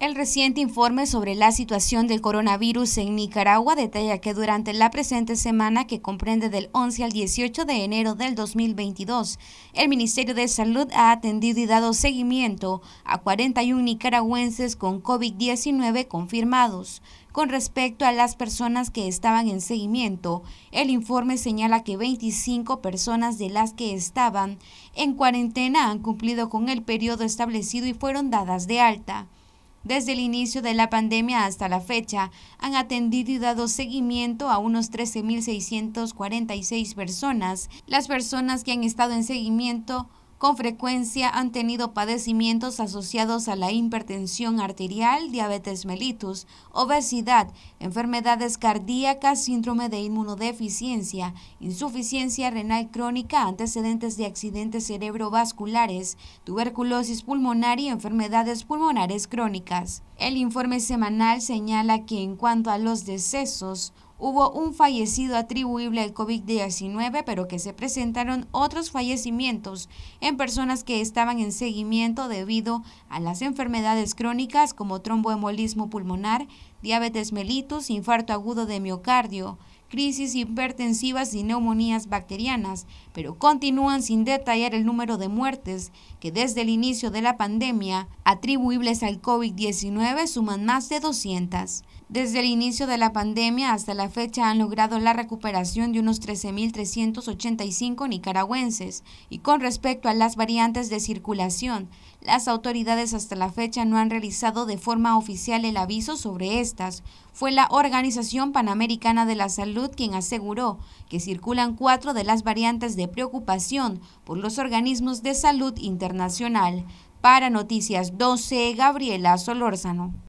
El reciente informe sobre la situación del coronavirus en Nicaragua detalla que durante la presente semana, que comprende del 11 al 18 de enero del 2022, el Ministerio de Salud ha atendido y dado seguimiento a 41 nicaragüenses con COVID-19 confirmados. Con respecto a las personas que estaban en seguimiento, el informe señala que 25 personas de las que estaban en cuarentena han cumplido con el periodo establecido y fueron dadas de alta. Desde el inicio de la pandemia hasta la fecha, han atendido y dado seguimiento a unos 13.646 personas. Las personas que han estado en seguimiento con frecuencia han tenido padecimientos asociados a la hipertensión arterial, diabetes mellitus, obesidad, enfermedades cardíacas, síndrome de inmunodeficiencia, insuficiencia renal crónica, antecedentes de accidentes cerebrovasculares, tuberculosis pulmonar y enfermedades pulmonares crónicas. El informe semanal señala que en cuanto a los decesos, Hubo un fallecido atribuible al COVID-19, pero que se presentaron otros fallecimientos en personas que estaban en seguimiento debido a las enfermedades crónicas como tromboembolismo pulmonar, diabetes mellitus, infarto agudo de miocardio, crisis hipertensivas y neumonías bacterianas, pero continúan sin detallar el número de muertes que desde el inicio de la pandemia atribuibles al COVID-19 suman más de 200. Desde el inicio de la pandemia hasta la fecha han logrado la recuperación de unos 13.385 nicaragüenses y con respecto a las variantes de circulación, las autoridades hasta la fecha no han realizado de forma oficial el aviso sobre estas. Fue la Organización Panamericana de la Salud quien aseguró que circulan cuatro de las variantes de preocupación por los organismos de salud internacional. Para Noticias 12, Gabriela Solórzano.